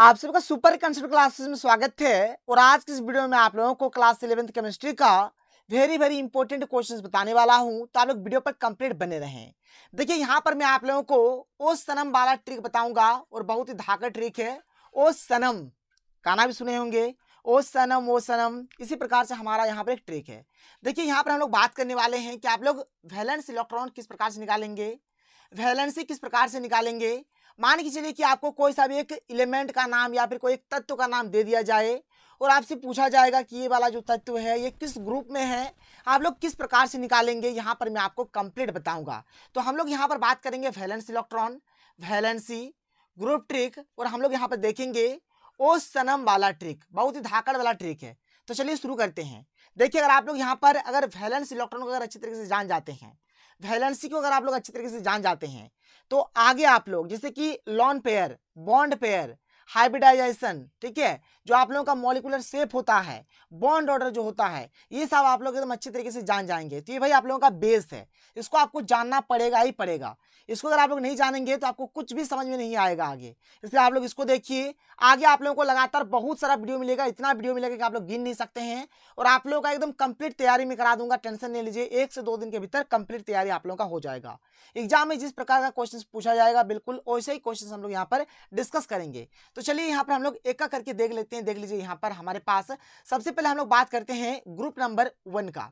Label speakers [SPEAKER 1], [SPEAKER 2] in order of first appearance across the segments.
[SPEAKER 1] आप सबका super concept classes में स्वागत है और आज की इस वीडियो में आप लोगों को क्लास इलेवेंथ केमिस्ट्री का वेरी वेरी इंपॉर्टेंट क्वेश्चन बताने वाला हूं तो आप लोग वीडियो पर कंप्लीट बने रहें देखिए यहाँ पर मैं आप लोगों को ओ सनम वाला ट्रिक बताऊंगा और बहुत ही धाकर ट्रिक है ओ सनम गाना भी सुने होंगे ओ सनम ओ सनम इसी प्रकार से हमारा यहाँ पर एक ट्रिक है देखिए यहाँ पर हम लोग बात करने वाले हैं कि आप लोग वैलेंस इलेक्ट्रॉन किस प्रकार से निकालेंगे वैलेंसी किस प्रकार से निकालेंगे मान के चलिए कि आपको कोई सा भी एक एलिमेंट का नाम या फिर कोई एक तत्व का नाम दे दिया जाए और आपसे पूछा जाएगा कि ये वाला जो तत्व है ये किस ग्रुप में है आप लोग किस प्रकार से निकालेंगे यहाँ पर मैं आपको कंप्लीट बताऊंगा तो हम लोग यहाँ पर बात करेंगे valence electron valency group trick और हम लोग यहाँ पर देखेंगे ओ सनम वाला ट्रिक बहुत ही धाकड़ वाला ट्रिक है तो चलिए शुरू करते हैं देखिए अगर आप लोग यहाँ पर अगर वैलेंस इलेक्ट्रॉन को अगर अच्छी तरीके से जान जाते हैं वैलेंसी को अगर आप लोग अच्छी तरीके से जान जाते हैं तो आगे आप लोग जैसे कि lone pair bond pair hybridisation ठीक है जो आप लोगों का मॉलिकुलर सेप होता है बॉन्ड ऑर्डर जो होता है ये सब आप लोग एकदम अच्छे तरीके से जान जाएंगे तो ये भाई आप लोगों का बेस है इसको आपको जानना पड़ेगा ही पड़ेगा इसको अगर आप लोग नहीं जानेंगे तो आपको कुछ भी समझ में नहीं आएगा आगे इसलिए आप लोग इसको देखिए आगे आप लोगों को लगातार बहुत सारा वीडियो मिलेगा इतना वीडियो मिलेगा कि आप लोग गिन नहीं सकते हैं और आप लोगों का एकदम कंप्लीट तैयारी में करा दूंगा टेंशन ले लीजिए एक से दो दिन के भीतर कंप्लीट तैयारी आप लोगों का हो जाएगा एग्जाम में जिस प्रकार का क्वेश्चन पूछा जाएगा बिल्कुल वैसे ही क्वेश्चन हम लोग यहाँ पर डिस्कस करेंगे तो तो चलिए यहाँ पर हम लोग एक का करके देख लेते हैं देख लीजिए यहाँ पर हमारे पास सबसे पहले हम लोग बात करते हैं ग्रुप नंबर वन का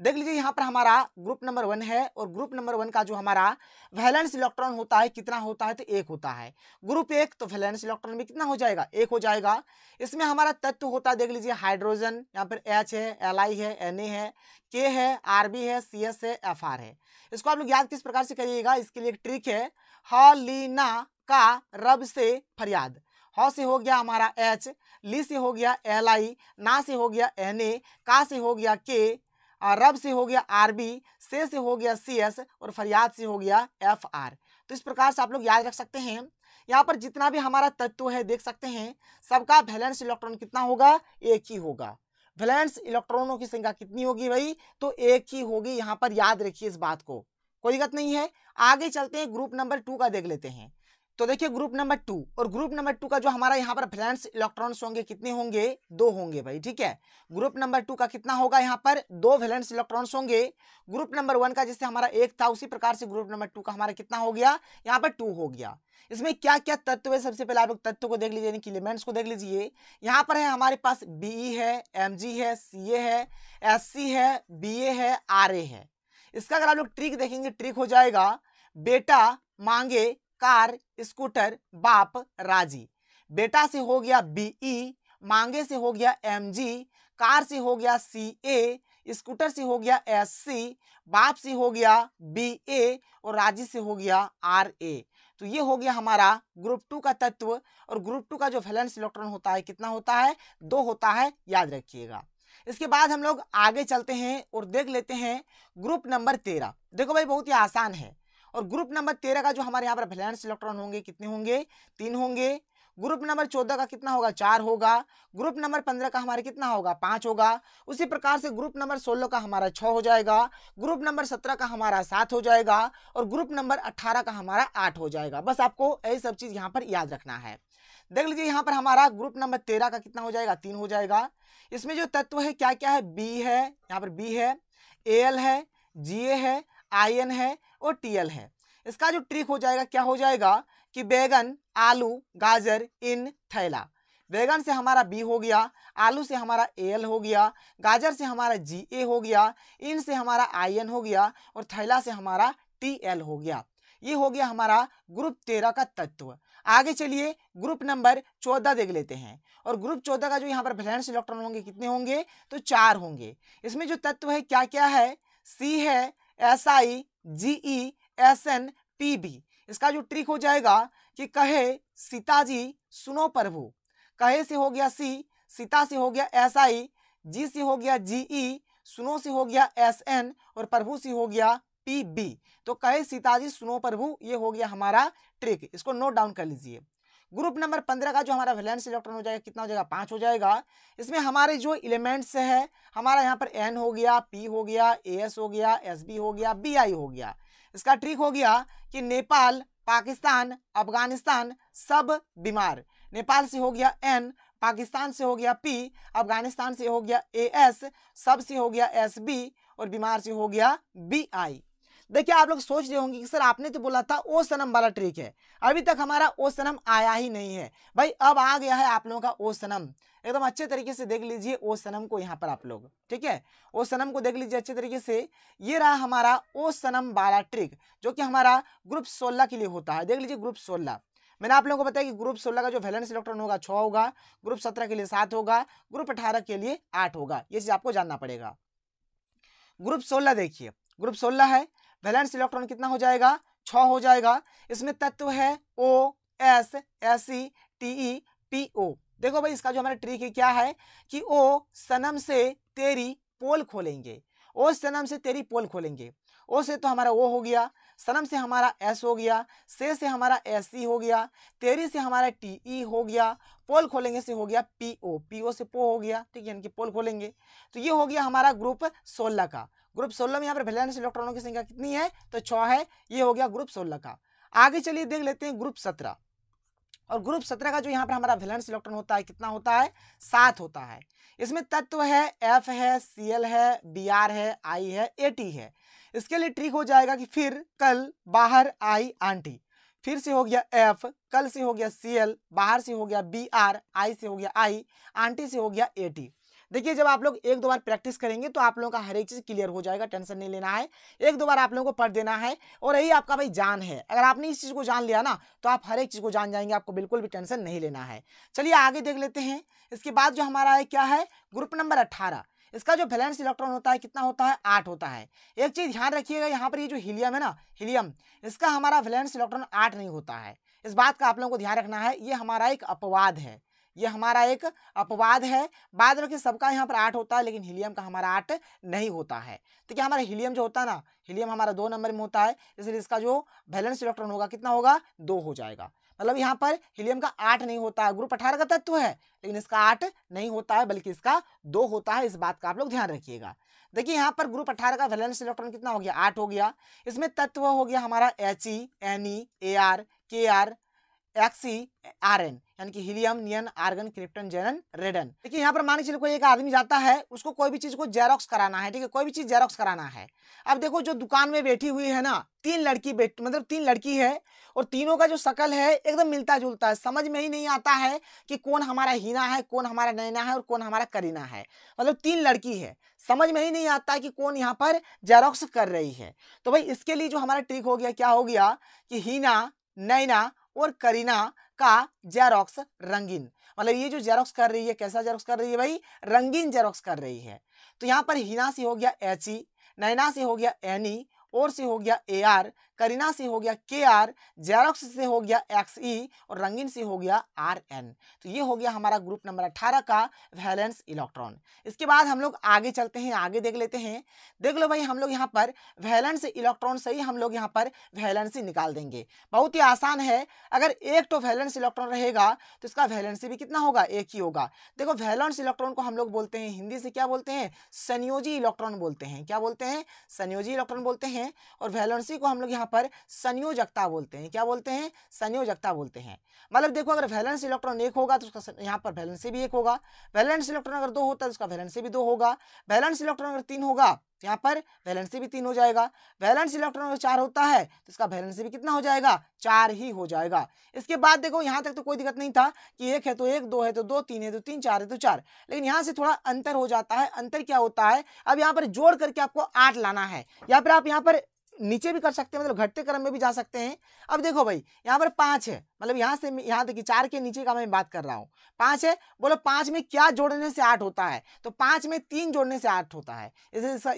[SPEAKER 1] देख लीजिए यहाँ पर हमारा ग्रुप नंबर वन है और ग्रुप नंबर वन का जो हमारा वैलेंस इलेक्ट्रॉन होता है कितना होता है तो एक होता है ग्रुप एक तो वैलेंस इलेक्ट्रॉन में कितना हो जाएगा एक हो जाएगा इसमें हमारा तत्व होता है देख लीजिए हाइड्रोजन यहाँ पर एच है एल आई है एन ए है के है आर बी है सी एस है एफ आर है इसको आप लोग याद किस प्रकार से करिएगा इसके लिए एक ट्रिक है हॉलिना का रब से फरियाद ह से हो गया हमारा एच ली से हो गया एल आई ना से हो गया एन ए का से हो गया के रब से हो गया आर बी से से हो गया सी एस और फरियाद से हो गया एफ आर तो इस प्रकार से आप लोग याद रख सकते हैं यहाँ पर जितना भी हमारा तत्व है देख सकते हैं सबका वैलेंस इलेक्ट्रॉन कितना होगा एक ही होगा वैलेंस इलेक्ट्रॉनों की संख्या कितनी होगी भाई तो एक ही होगी यहाँ पर याद रखिए इस बात को कोई दिक्कत नहीं है आगे चलते हैं ग्रुप नंबर टू का देख लेते हैं तो देखिए ग्रुप नंबर टू और ग्रुप नंबर टू का जो हमारा यहाँ पर फ्रेंड्स इलेक्ट्रॉन्स होंगे कितने होंगे दो होंगे भाई ठीक है ग्रुप नंबर टू का कितना होगा यहाँ पर दो वैलेंस इलेक्ट्रॉन्स होंगे ग्रुप नंबर वन का जिससे हमारा एक था उसी प्रकार से ग्रुप नंबर टू का हमारा कितना हो गया यहाँ पर टू हो गया इसमें क्या क्या तत्व है सबसे पहले आप लोग तत्व को देख लीजिए यानी कि एलिमेंट्स को देख लीजिए यहाँ पर है हमारे पास बी है एम है सी है एस है बी है आर है इसका अगर आप लोग ट्रिक देखेंगे ट्रिक हो जाएगा बेटा मांगे कार स्कूटर बाप राजी बेटा से हो गया बीई मांगे से हो गया एम कार से हो गया सी ए स्कूटर से हो गया एस सी बाप से हो गया बी ए और राजी से हो गया आर ए तो ये हो गया हमारा ग्रुप टू का तत्व और ग्रुप टू का जो वैलेंस इलेक्ट्रॉन होता है कितना होता है दो होता है याद रखिएगा इसके बाद हम लोग आगे चलते हैं और देख लेते हैं ग्रुप नंबर तेरह देखो भाई बहुत ही आसान है और ग्रुप नंबर तेरह का जो हमारे यहाँ पर भलेंस इलेक्ट्रॉन होंगे कितने होंगे तीन होंगे ग्रुप नंबर चौदह का कितना होगा चार होगा ग्रुप नंबर पंद्रह का हमारा कितना होगा पाँच होगा उसी प्रकार से ग्रुप नंबर सोलह का हमारा छः हो जाएगा ग्रुप नंबर सत्रह का हमारा सात हो जाएगा और ग्रुप नंबर अट्ठारह का हमारा आठ हो जाएगा बस आपको यही सब चीज़ यहाँ पर याद रखना है देख लीजिए यहाँ पर हमारा ग्रुप नंबर तेरह का कितना हो जाएगा तीन हो जाएगा इसमें जो तत्व है क्या क्या है बी है यहाँ पर बी है एल है जी ए है आयन है और टीएल है इसका जो ट्रिक हो जाएगा क्या हो जाएगा कि बैगन आलू गाजर इन थैला बैगन से हमारा बी हो गया आलू से हमारा एल हो गया गाजर से हमारा जी ए हो गया इन से हमारा आयन हो गया और थैला से हमारा टी एल हो गया ये हो गया हमारा ग्रुप तेरह का तत्व आगे चलिए ग्रुप नंबर चौदह देख लेते हैं और ग्रुप चौदह का जो यहाँ पर वैलेंस इलेक्ट्रॉन होंगे कितने होंगे तो चार होंगे इसमें जो तत्व है क्या क्या है सी है S I G E S N P B इसका जो ट्रिक हो जाएगा कि कहे सीताजी सुनो प्रभु कहे से हो गया सी सीता से हो गया एस आई जी से हो गया जीई e, सुनो से हो गया एस एन और प्रभु से हो गया पी बी तो कहे सीताजी सुनो प्रभु ये हो गया हमारा ट्रिक इसको नोट डाउन कर लीजिए ग्रुप नंबर पंद्रह का जो हमारा वैलेंस इलेक्ट्रॉन हो जाएगा कितना हो जाएगा पाँच हो जाएगा इसमें हमारे जो एलिमेंट्स है हमारा यहाँ पर एन हो गया पी हो गया ए एस हो गया एस बी हो गया बी आई हो गया इसका ट्रिक हो गया कि नेपाल पाकिस्तान अफगानिस्तान सब बीमार नेपाल से हो गया एन पाकिस्तान से हो गया पी अफगानिस्तान से हो गया ए एस सब से हो गया एस बी और बीमार से हो गया बी आई देखिए आप लोग सोच रहे होंगे कि सर आपने तो बोला था ओ सनम वाला ट्रिक है अभी तक हमारा ओ सनम आया ही नहीं है भाई अब आ गया है आप लोगों का ओ सनम एकदम अच्छे तरीके से देख लीजिए ओ सनम को यहाँ पर आप लोग ठीक है ओ सनम को देख लीजिए अच्छे तरीके से ये रहा हमारा ओ सनम वाला ट्रिक जो कि हमारा ग्रुप सोलह के लिए होता है देख लीजिए ग्रुप सोलह मैंने आप लोगों को बताया कि ग्रुप सोलह का जो वैलेंस इलेक्ट्रॉन होगा छः होगा ग्रुप सत्रह के लिए सात होगा ग्रुप अठारह के लिए आठ होगा ये चीज़ आपको जानना पड़ेगा ग्रुप सोलह देखिए ग्रुप सोलह है वैलेंस इलेक्ट्रॉन कितना हो जाएगा छ हो जाएगा इसमें तत्व है O S S C T E P O देखो भाई इसका जो हमारा ट्रिक है क्या है कि ओ सनम से तेरी पोल खोलेंगे ओ सनम से तेरी पोल खोलेंगे ओ से तो हमारा ओ हो गया सनम से हमारा एस हो गया से से हमारा एस सी e हो गया तेरी से हमारा टी ई e हो गया पोल खोलेंगे से हो गया पी ओ पी ओ से पो हो गया ठीक है यानी कि पोल खोलेंगे तो ये हो गया हमारा ग्रुप सोलह का ग्रुप सोलह में यहाँ पर वैलेंस इलेक्ट्रॉनों की संख्या कितनी है तो छ है ये हो गया ग्रुप सोलह का आगे चलिए देख लेते हैं ग्रुप सत्रह और ग्रुप सत्रह का जो यहाँ पर हमारा वैलेंस इलेक्ट्रॉन होता है कितना होता है सात होता है इसमें तत्व है एफ है सी एल है बी आर है आई है ए टी है इसके लिए ट्रिक हो जाएगा कि फिर कल बाहर आई आंटी फिर से हो गया एफ कल से हो गया सी एल बाहर से हो गया बी आर आई से हो गया आई आंटी से हो गया ए टी देखिए जब आप लोग एक दो बार प्रैक्टिस करेंगे तो आप लोगों का हर एक चीज़ क्लियर हो जाएगा टेंशन नहीं लेना है एक दो बार आप लोगों को पढ़ देना है और यही आपका भाई जान है अगर आपने इस चीज़ को जान लिया ना तो आप हर एक चीज़ को जान जाएंगे आपको बिल्कुल भी टेंशन नहीं लेना है चलिए आगे देख लेते हैं इसके बाद जो हमारा है क्या है ग्रुप नंबर अट्ठारह इसका जो बैलेंस इलेक्ट्रॉन होता है कितना होता है आठ होता है एक चीज़ ध्यान रखिएगा यहाँ पर ये जो हीलियम है ना हीलियम इसका हमारा बैलेंस इलेक्ट्रॉन आठ नहीं होता है इस बात का आप लोगों को ध्यान रखना है ये हमारा एक अपवाद है ये हमारा एक अपवाद है बाद में सबका यहाँ पर आठ होता है लेकिन हीलियम का हमारा आठ नहीं होता है तो क्या हमारा हीलियम जो होता है ना हीलियम हमारा दो नंबर में होता है इसलिए इसका जो बैलेंस इलेक्ट्रॉन होगा कितना होगा दो हो जाएगा मतलब यहाँ पर हीलियम का आठ नहीं होता है ग्रुप अठारह का तत्व है लेकिन इसका आठ नहीं होता है बल्कि इसका दो होता है इस बात का आप लोग ध्यान रखिएगा देखिए यहाँ पर ग्रुप अठारह का वैलेंस इलेक्ट्रॉन कितना हो गया आठ हो गया इसमें तत्व हो गया हमारा H E N E A R K R X E R N यानी कि हीलियम नियन आर्गन क्रिप्टन जेरन रेडन देखिए यहाँ पर मान कोई एक आदमी जाता है उसको कोई भी चीज को जेरोक्स कराना है ठीक है कोई भी चीज जेरोक्स कराना है अब देखो जो दुकान में बैठी हुई है ना तीन लड़की बैठ मतलब तीन लड़की है और तीनों का जो शकल है एकदम मिलता जुलता है समझ में ही नहीं आता है कि कौन हमारा हीना है कौन हमारा नैना है और कौन हमारा करीना है मतलब तीन लड़की है समझ में ही नहीं आता कि कौन यहाँ पर जेरोक्स कर रही है तो भाई इसके लिए जो हमारा ट्रिक हो गया क्या हो गया कि हीना नैना और करीना का जेरोक्स रंगीन मतलब ये जो जेरोक्स कर रही है कैसा जेरोक्स कर रही है भाई रंगीन जेरोक्स कर रही है तो यहाँ पर हिना से हो गया एच ई e, नैना से हो गया एनी e, और से हो गया ए आर करीना से हो गया के आर जेरोक्स से हो गया एक्स ई और रंगीन से हो गया आर एन तो ये हो गया हमारा ग्रुप नंबर अठारह का वैलेंस इलेक्ट्रॉन इसके बाद हम लोग आगे चलते हैं आगे देख लेते हैं देख लो भाई हम लोग यहाँ पर वैलेंस इलेक्ट्रॉन से ही हम लोग यहाँ पर वैलेंसी निकाल देंगे बहुत ही आसान है अगर एक तो वैलेंस इलेक्ट्रॉन रहेगा तो इसका वैलेंसी भी कितना होगा एक ही होगा देखो वैलेंस इलेक्ट्रॉन को हम लोग बोलते हैं हिंदी से क्या बोलते हैं संयोजी इलेक्ट्रॉन बोलते हैं क्या बोलते हैं संयोजी इलेक्ट्रॉन बोलते हैं और वैलेंसी को हम लोग यहाँ यहाँ पर संयोजकता बोलते हैं क्या बोलते हैं संयोजकता बोलते हैं मतलब देखो अगर वैलेंस इलेक्ट्रॉन एक होगा तो उसका यहाँ पर वैलेंसी भी एक होगा वैलेंस इलेक्ट्रॉन अगर दो होता है तो उसका वैलेंसी भी दो होगा वैलेंस इलेक्ट्रॉन अगर तीन होगा तो यहाँ पर वैलेंसी भी तीन हो जाएगा वैलेंस इलेक्ट्रॉन अगर चार होता है तो इसका वैलेंसी भी कितना हो जाएगा चार ही हो जाएगा इसके बाद देखो यहाँ तक तो कोई दिक्कत नहीं था कि एक है तो एक दो है तो दो तीन है तो तीन चार है तो चार लेकिन यहाँ से थोड़ा अंतर हो जाता है अंतर क्या होता है अब यहाँ पर जोड़ करके आपको आठ लाना है या फिर आप यहाँ पर नीचे भी कर सकते हैं मतलब घटते क्रम में भी जा सकते हैं अब देखो भाई यहाँ पर पांच है मतलब यहाँ से यहाँ देखिए चार के नीचे का मैं बात कर रहा हूँ पांच है बोलो पांच में क्या जोड़ने से आठ होता है तो पांच में तीन जोड़ने से आठ होता है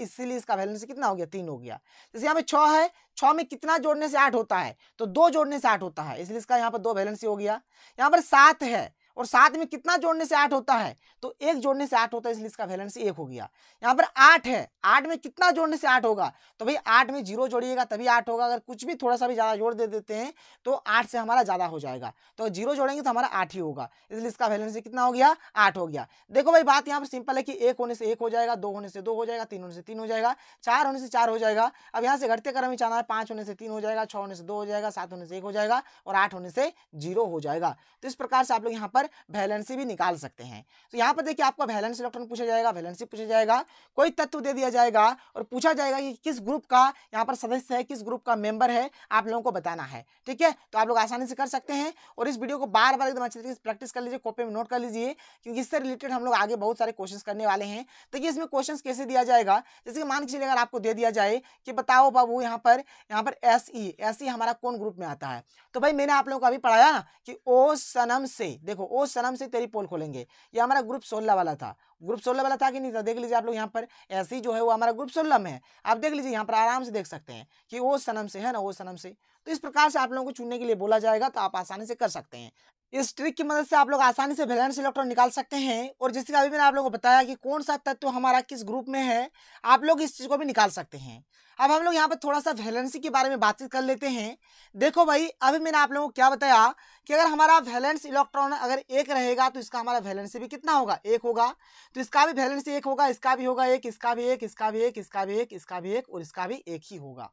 [SPEAKER 1] इसीलिए इसका वैलेंस कितना हो गया तीन हो गया जैसे यहाँ पे छ है छः में कितना जोड़ने से आठ होता है तो दो जोड़ने से आठ होता है इसलिए इसका यहाँ पर दो वैलेंसी हो गया यहाँ पर सात है और साथ में कितना जोड़ने से आठ होता है तो एक जोड़ने से आठ होता है इसलिए इसका वैलेंस एक हो गया यहाँ पर आठ है आठ में कितना जोड़ने से आठ होगा तो भाई आठ में जीरो जोड़िएगा तभी आठ होगा अगर कुछ भी थोड़ा सा भी ज़्यादा जोड़ दे देते हैं तो आठ से हमारा ज़्यादा हो जाएगा तो जीरो जोड़ेंगे तो हमारा आठ ही होगा इसलिए इसका वैलेंस कितना हो गया आठ हो गया देखो भाई बात यहाँ पर सिंपल है कि एक होने से एक हो जाएगा दो होने से दो हो जाएगा तीन होने से तीन हो जाएगा चार होने से चार हो जाएगा अब यहाँ से घटते क्रम में जाना है पांच होने से तीन हो जाएगा छह होने से दो हो जाएगा सात होने से एक हो जाएगा और आठ होने से जीरो हो जाएगा तो इस प्रकार से आप लोग यहाँ पर बार वैलेंसी भी निकाल सकते हैं तो यहाँ पर देखिए आपका वैलेंस इलेक्ट्रॉन पूछा जाएगा वैलेंसी पूछा जाएगा कोई तत्व दे दिया जाएगा और पूछा जाएगा कि किस ग्रुप का यहाँ पर सदस्य है किस ग्रुप का मेंबर है आप लोगों को बताना है ठीक है तो आप लोग आसानी से कर सकते हैं और इस वीडियो को बार बार एकदम अच्छे तरीके से प्रैक्टिस कर लीजिए कॉपी में नोट कर लीजिए क्योंकि इससे रिलेटेड हम लोग आगे बहुत सारे क्वेश्चन करने वाले हैं देखिए इसमें क्वेश्चन कैसे दिया जाएगा जैसे कि मान के चलिए अगर आपको दे दिया जाए कि बताओ बाबू यहाँ पर यहाँ पर एस ई हमारा कौन ग्रुप में आता है तो भाई मैंने आप लोगों को अभी पढ़ाया ना कि ओ सनम से देखो उस शर्म से तेरी पोल खोलेंगे ये हमारा ग्रुप सोलह वाला था ग्रुप सोलह वाला था कि नहीं था देख लीजिए आप लोग यहाँ पर ऐसी जो है वो हमारा ग्रुप सोलह में है आप देख लीजिए यहाँ पर आराम से देख सकते हैं कि वो सनम से है ना वो सनम से तो इस प्रकार से आप लोगों को चुनने के लिए बोला जाएगा तो आप आसानी से कर सकते हैं इस ट्रिक की मदद से आप लोग आसानी से वैलेंस इलेक्ट्रॉन निकाल सकते हैं और जैसे कि अभी मैंने आप लोगों को बताया कि कौन सा तत्व हमारा किस ग्रुप में है आप लोग इस चीज़ को भी निकाल सकते हैं अब हम लोग यहाँ पर थोड़ा सा वैलेंसी के बारे में बातचीत कर लेते हैं देखो भाई अभी मैंने आप लोगों को क्या बताया कि अगर हमारा वैलेंस इलेक्ट्रॉन अगर एक रहेगा तो इसका हमारा वैलेंसी भी कितना होगा एक होगा तो इसका भी वैलेंसी एक होगा इसका भी होगा एक इसका भी एक इसका भी एक इसका भी एक इसका भी एक और इसका भी एक ही होगा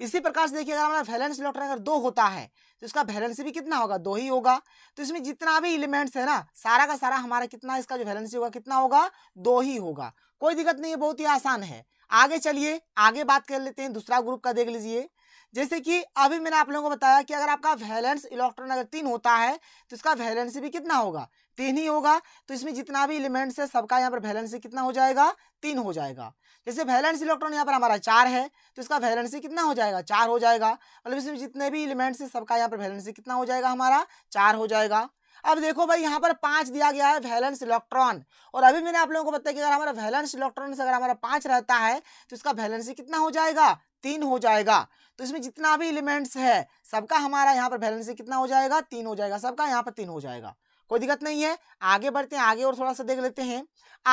[SPEAKER 1] इसी प्रकार से देखिए अगर हमारा वैलेंस इलेक्ट्रॉन अगर दो होता है तो इसका वैलेंस भी कितना होगा दो ही होगा तो इसमें जितना भी इलिमेंट्स है ना सारा का सारा हमारा कितना इसका जो वैलेंसी होगा कितना होगा दो ही होगा कोई दिक्कत नहीं है बहुत ही आसान है आगे चलिए आगे बात कर लेते हैं दूसरा ग्रुप का देख लीजिए जैसे कि अभी मैंने आप लोगों को बताया कि अगर आपका वैलेंस इलेक्ट्रॉन अगर तीन होता है तो इसका वैलेंस भी कितना होगा तीन ही होगा तो इसमें जितना भी एलिमेंट्स है सबका यहाँ पर वैलेंसी कितना हो जाएगा तीन हो जाएगा जैसे वैलेंस इलेक्ट्रॉन यहाँ पर हमारा चार है तो इसका वैलेंसी कितना हो जाएगा चार हो जाएगा मतलब इसमें जितने भी एलिमेंट्स है सबका यहाँ पर वैलेंसी कितना हो जाएगा हमारा चार हो जाएगा अब देखो भाई यहाँ पर पांच दिया गया है वैलेंस इलेक्ट्रॉन और अभी मैंने आप लोगों को बताया कि अगर हमारा वैलेंस इलेक्ट्रॉन से अगर हमारा पांच रहता है तो इसका वैलेंसी कितना हो जाएगा तीन हो जाएगा तो इसमें जितना भी एलिमेंट्स है सबका हमारा यहाँ पर वैलेंसी कितना हो जाएगा तीन हो जाएगा सबका यहाँ पर तीन हो जाएगा कोई दिक्कत नहीं है आगे बढ़ते हैं आगे और थोड़ा सा देख लेते हैं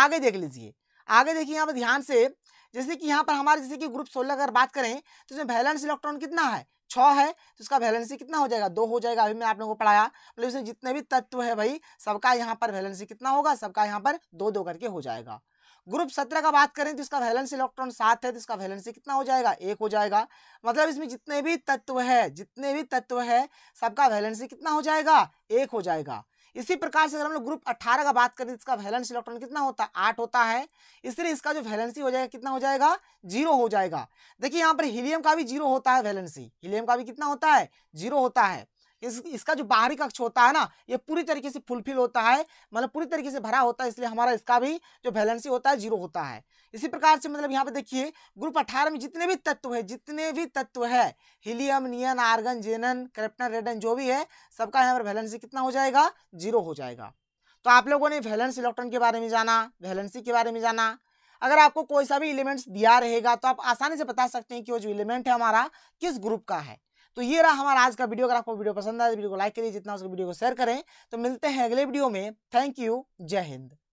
[SPEAKER 1] आगे देख लीजिए आगे देखिए यहाँ पर ध्यान से जैसे कि यहाँ पर हमारे जैसे कि ग्रुप सोलह अगर बात करें तो इसमें वैलेंस इलेक्ट्रॉन कितना है छ है तो इसका वैलेंसी कितना हो जाएगा दो हो जाएगा अभी मैं आप लोगों को पढ़ाया मतलब इसमें जितने भी तत्व है भाई सबका यहाँ पर वैलेंसी कितना होगा सबका यहाँ पर दो दो करके हो जाएगा ग्रुप सत्रह का बात करें तो इसका वैलेंस इलेक्ट्रॉन सात है तो इसका वैलेंसी कितना हो जाएगा एक हो जाएगा मतलब इसमें जितने भी तत्व है जितने भी तत्व है सबका वैलेंसी कितना हो जाएगा एक हो जाएगा इसी प्रकार से अगर हम लोग ग्रुप अट्ठारह का बात करें तो इसका वैलेंस इलेक्ट्रॉन कितना होता है आठ होता है इसलिए इसका जो वैलेंसी हो जाएगा कितना हो जाएगा जीरो हो जाएगा देखिए यहाँ पर हीलियम का भी जीरो होता है वैलेंसी हीलियम का भी कितना होता है जीरो होता है इस इसका जो बाहरी कक्ष होता है ना ये पूरी तरीके से फुलफिल होता है मतलब पूरी तरीके से भरा होता है इसलिए हमारा इसका भी जो बैलेंसी होता है जीरो होता है इसी प्रकार से मतलब यहाँ पे देखिए ग्रुप अठारह में जितने भी तत्व है जितने भी तत्व है हीलियम नियन आर्गन जेनन क्रेप्टन रेडन जो भी है सबका यहाँ पर बैलेंसी कितना हो जाएगा जीरो हो जाएगा तो आप लोगों ने वैलेंस इलेक्ट्रॉन के बारे में जाना वैलेंसी के बारे में जाना अगर आपको कोई सा भी एलिमेंट्स दिया रहेगा तो आप आसानी से बता सकते हैं कि वो जो एलिमेंट है हमारा किस ग्रुप का है तो ये रहा हमारा आज का वीडियो अगर आपको वीडियो पसंद आए तो वीडियो को लाइक करिए जितना उसको वीडियो को शेयर करें तो मिलते हैं अगले वीडियो में थैंक यू जय हिंद